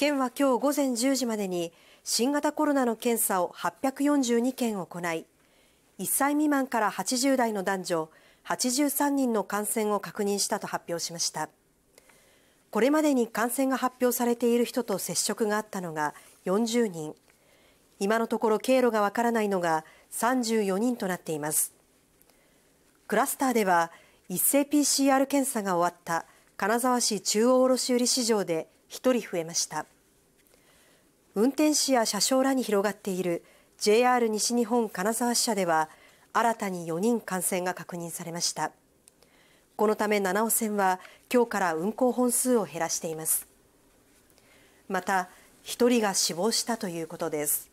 県は今日午前10時までに新型コロナの検査を842件行い1歳未満から80代の男女83人の感染を確認したと発表しましたこれまでに感染が発表されている人と接触があったのが40人今のところ経路がわからないのが34人となっていますクラスターでは一斉 PCR 検査が終わった金沢市中央卸売市場で1人増えました運転士や車掌らに広がっている JR 西日本金沢支社では新たに4人感染が確認されましたこのため七尾線は今日から運行本数を減らしていますまた1人が死亡したということです